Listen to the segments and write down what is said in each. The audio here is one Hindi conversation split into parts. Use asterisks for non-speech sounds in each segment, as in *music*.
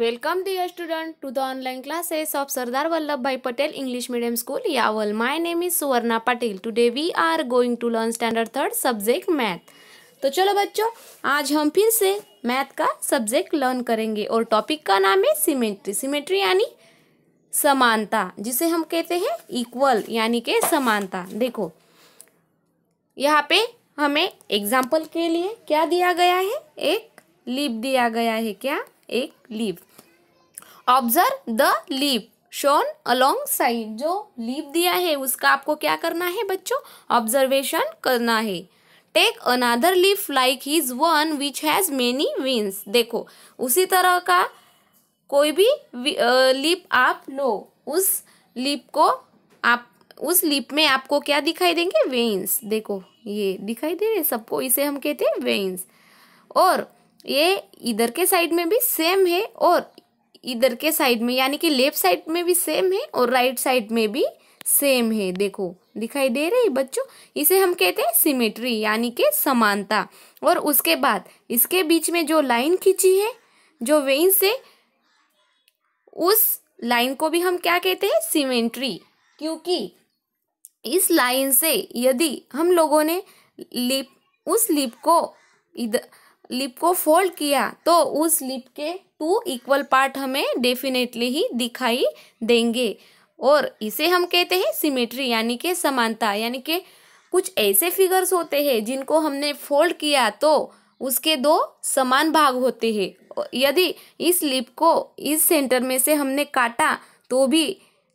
welcome dear student to the online classes of Sardar Vallabh Bhai Patel English medium school Yawal my name is Suvarna Patil today we are going to learn standard third subject math तो चलो बच्चों आज हम फिर से मैथ का सब्जेक्ट लर्न करेंगे और टॉपिक का नाम है सिमेट्री सिमेट्री यानी समानता जिसे हम कहते हैं इक्वल यानी के समानता देखो यहाँ पे हमें एग्जाम्पल के लिए क्या दिया गया है एक लिप दिया गया है क्या एक leaf observe the leaf shown alongside जो लीप दिया है उसका आपको क्या करना है बच्चों ऑब्जर्वेशन करना है take another leaf like his one which has many veins देखो उसी तरह का कोई भी लीप आप लो उस लीप को आप उस लीप में आपको क्या दिखाई देंगे वेन्स देखो ये दिखाई दे रहे सबको इसे हम कहते हैं वेन्स और ये इधर के साइड में भी सेम है और इधर के साइड में यानी कि लेफ्ट साइड में भी सेम है और राइट साइड में भी सेम है देखो दिखाई दे रही बच्चों इसे हम कहते हैं सिमेट्री यानी कि समानता और उसके बाद इसके बीच में जो लाइन खींची है जो वेन से उस लाइन को भी हम क्या कहते हैं सिमेट्री क्योंकि इस लाइन से यदि हम लोगों ने लिप उस लिप को इधर लिप को फोल्ड किया तो उस लिप के टू इक्वल पार्ट हमें डेफिनेटली ही दिखाई देंगे और इसे हम कहते हैं सिमेट्री यानी कि समानता यानी कि कुछ ऐसे फिगर्स होते हैं जिनको हमने फोल्ड किया तो उसके दो समान भाग होते हैं यदि इस लिप को इस सेंटर में से हमने काटा तो भी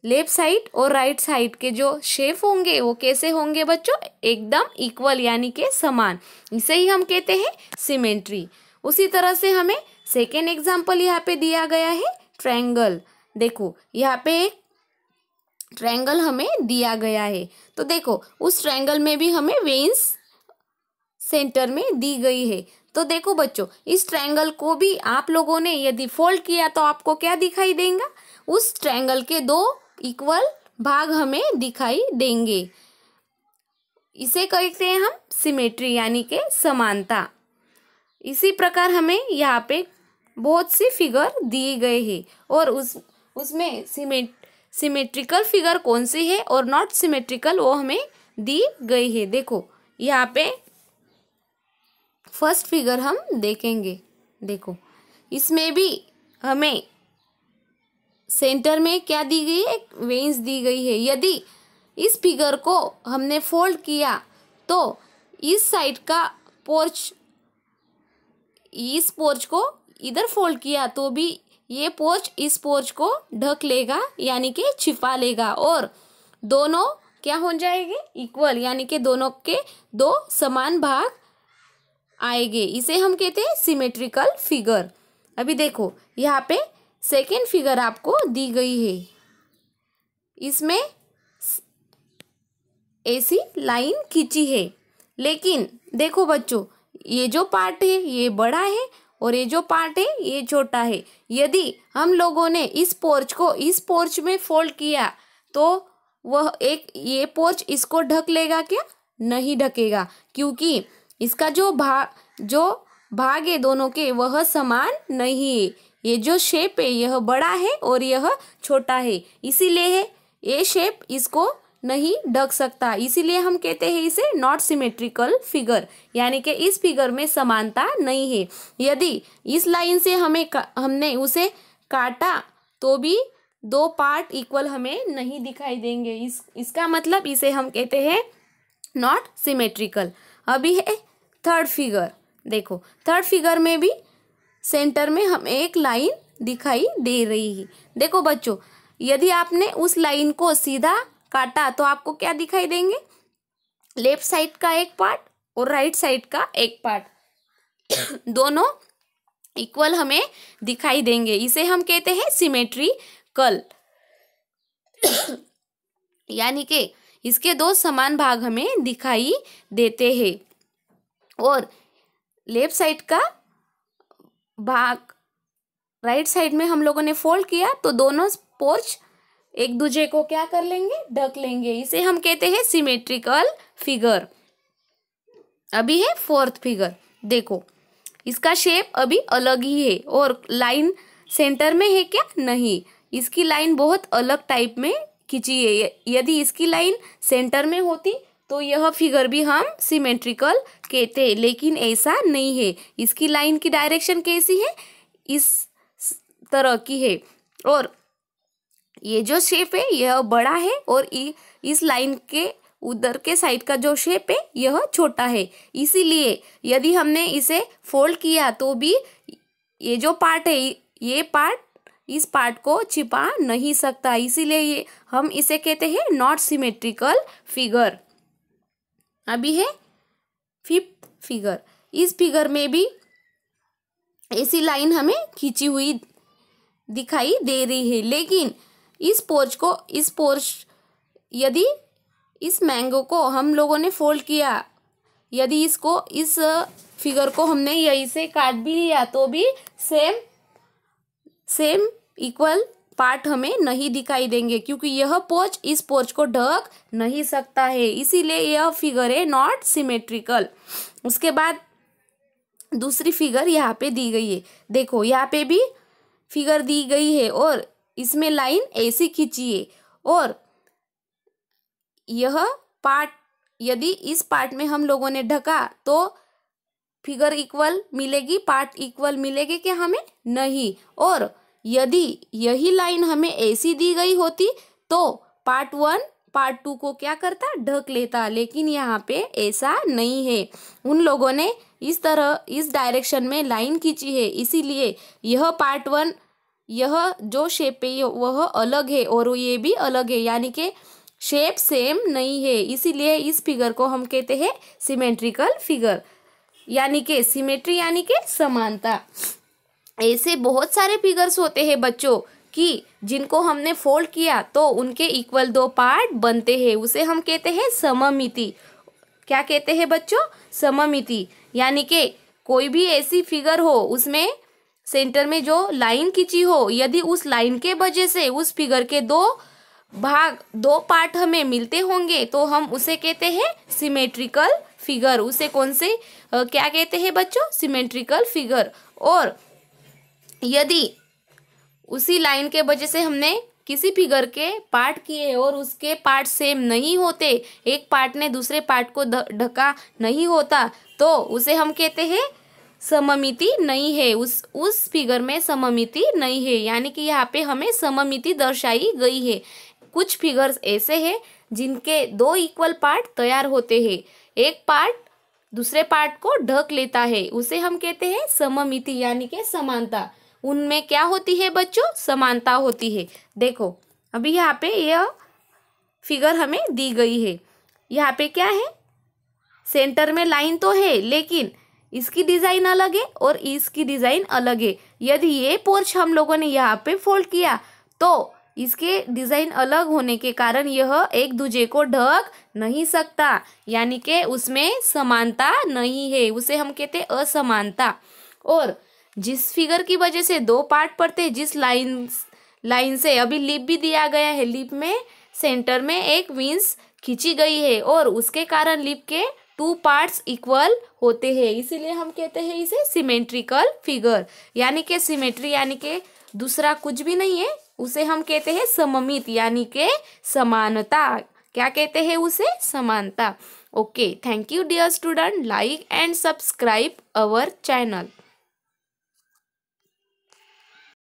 लेफ्ट साइड और राइट right साइड के जो शेप होंगे वो कैसे होंगे बच्चों एकदम इक्वल यानी के समान इसे ही हम कहते हैं सिमेंट्री उसी तरह से हमें सेकेंड एग्जाम्पल यहाँ पे दिया गया है ट्रैंगल देखो यहाँ पे एक ट्रैंगल हमें दिया गया है तो देखो उस ट्रैंगल में भी हमें वेन्स सेंटर में दी गई है तो देखो बच्चों इस ट्रैंगल को भी आप लोगों ने यदि फोल्ड किया तो आपको क्या दिखाई देगा उस ट्रैंगल के दो इक्वल भाग हमें दिखाई देंगे इसे कहते हैं हम सिमेट्री यानी के समानता इसी प्रकार हमें यहाँ पे बहुत सी फिगर दिए गए हैं और उस उसमें सिमेट सिमेट्रिकल फिगर कौन सी है और नॉट सिमेट्रिकल वो हमें दी गई है देखो यहाँ पे फर्स्ट फिगर हम देखेंगे देखो इसमें भी हमें सेंटर में क्या दी गई है एक वेन्स दी गई है यदि इस फिगर को हमने फोल्ड किया तो इस साइड का पोर्च इस पोर्च को इधर फोल्ड किया तो भी ये पोर्च इस पोर्च को ढक लेगा यानी कि छिपा लेगा और दोनों क्या हो जाएंगे इक्वल यानी कि दोनों के दो समान भाग आएंगे इसे हम कहते हैं सिमेट्रिकल फिगर अभी देखो यहाँ पे सेकेंड फिगर आपको दी गई है इसमें ऐसी लाइन खींची है लेकिन देखो बच्चों ये जो पार्ट है ये बड़ा है और ये जो पार्ट है ये छोटा है यदि हम लोगों ने इस पोर्च को इस पोर्च में फोल्ड किया तो वह एक ये पोर्च इसको ढक लेगा क्या नहीं ढकेगा क्योंकि इसका जो भाग जो भाग है दोनों के वह समान नहीं है ये जो शेप है यह बड़ा है और यह छोटा है इसीलिए है ये शेप इसको नहीं ढक सकता इसीलिए हम कहते हैं इसे नॉट सिमेट्रिकल फिगर यानी कि इस फिगर में समानता नहीं है यदि इस लाइन से हमें हमने उसे काटा तो भी दो पार्ट इक्वल हमें नहीं दिखाई देंगे इस इसका मतलब इसे हम कहते हैं नॉट सिमेट्रिकल अभी है थर्ड फिगर देखो थर्ड फिगर में भी सेंटर में हम एक लाइन दिखाई दे रही है देखो बच्चों यदि आपने उस लाइन को सीधा काटा तो आपको क्या दिखाई देंगे लेफ्ट साइड का एक पार्ट और राइट साइड का एक पार्ट *coughs* दोनों इक्वल हमें दिखाई देंगे इसे हम कहते हैं सिमेट्री कल *coughs* यानी के इसके दो समान भाग हमें दिखाई देते हैं और लेफ्ट साइड का भाग राइट साइड में हम लोगों ने फोल्ड किया तो दोनों पोर्च एक दूजे को क्या कर लेंगे ढक लेंगे इसे हम कहते हैं सिमेट्रिकल फिगर अभी है फोर्थ फिगर देखो इसका शेप अभी अलग ही है और लाइन सेंटर में है क्या नहीं इसकी लाइन बहुत अलग टाइप में खिंची है यदि इसकी लाइन सेंटर में होती तो यह फिगर भी हम सिमेट्रिकल कहते हैं लेकिन ऐसा नहीं है इसकी लाइन की डायरेक्शन कैसी है इस तरह की है और ये जो शेप है यह बड़ा है और इस लाइन के उधर के साइड का जो शेप है यह छोटा है इसीलिए यदि हमने इसे फोल्ड किया तो भी ये जो पार्ट है ये पार्ट इस पार्ट को छिपा नहीं सकता इसीलिए ये हम इसे कहते हैं नॉट सिमेट्रिकल फिगर अभी है फिफ्थ फिगर इस फिगर में भी ऐसी लाइन हमें खींची हुई दिखाई दे रही है लेकिन इस पोर्च को इस पोर्च यदि इस मैंगो को हम लोगों ने फोल्ड किया यदि इसको इस फिगर को हमने यहीं से काट भी लिया तो भी सेम सेम इक्वल पार्ट हमें नहीं दिखाई देंगे क्योंकि यह पोच इस पोच को ढक नहीं सकता है इसीलिए यह फिगर है नॉट सिमेट्रिकल उसके बाद दूसरी फिगर यहाँ पे दी गई है देखो यहाँ पे भी फिगर दी गई है और इसमें लाइन ऐसी खींची है और यह पार्ट यदि इस पार्ट में हम लोगों ने ढका तो फिगर इक्वल मिलेगी पार्ट इक्वल मिलेगी कि हमें नहीं और यदि यही लाइन हमें ऐसी दी गई होती तो पार्ट वन पार्ट टू को क्या करता ढक लेता लेकिन यहाँ पे ऐसा नहीं है उन लोगों ने इस तरह इस डायरेक्शन में लाइन खींची है इसीलिए यह पार्ट वन यह जो शेप है वह अलग है और ये भी अलग है यानी कि शेप सेम नहीं है इसीलिए इस फिगर को हम कहते हैं सिमेट्रिकल फिगर यानी कि सिमेट्री यानी कि समानता ऐसे बहुत सारे फिगर्स होते हैं बच्चों कि जिनको हमने फोल्ड किया तो उनके इक्वल दो पार्ट बनते हैं उसे हम कहते हैं सममिति क्या कहते हैं बच्चों सममिति यानी कि कोई भी ऐसी फिगर हो उसमें सेंटर में जो लाइन खींची हो यदि उस लाइन के वजह से उस फिगर के दो भाग दो पार्ट हमें मिलते होंगे तो हम उसे कहते हैं सिमेट्रिकल फिगर उसे कौन से क्या कहते हैं बच्चों सिमेट्रिकल फिगर और यदि उसी लाइन के वजह से हमने किसी फिगर के पार्ट किए और उसके पार्ट सेम नहीं होते एक पार्ट ने दूसरे पार्ट को ढका नहीं होता तो उसे हम कहते हैं सममिति नहीं है उस उस फिगर में सममिति नहीं है यानी कि यहाँ पे हमें सममिति दर्शाई गई है कुछ फिगर्स ऐसे हैं जिनके दो इक्वल पार्ट तैयार होते हैं एक पार्ट दूसरे पार्ट को ढक लेता है उसे हम कहते हैं सममिति यानी कि समानता उनमें क्या होती है बच्चों समानता होती है देखो अभी यहाँ पे यह फिगर हमें दी गई है यहाँ पे क्या है सेंटर में लाइन तो है लेकिन इसकी डिज़ाइन अलग है और इसकी डिज़ाइन अलग है यदि ये पोर्च हम लोगों ने यहाँ पे फोल्ड किया तो इसके डिज़ाइन अलग होने के कारण यह एक दूजे को ढक नहीं सकता यानी कि उसमें समानता नहीं है उसे हम कहते असमानता और जिस फिगर की वजह से दो पार्ट पड़ते हैं जिस लाइन लाइन से अभी लिप भी दिया गया है लिप में सेंटर में एक विंस खींची गई है और उसके कारण लिप के टू पार्ट्स इक्वल होते हैं इसीलिए हम कहते हैं इसे सिमेट्रिकल फिगर यानी कि सिमेट्री यानी कि दूसरा कुछ भी नहीं है उसे हम कहते हैं सममित यानी के समानता क्या कहते हैं उसे समानता okay thank you dear student like and subscribe our channel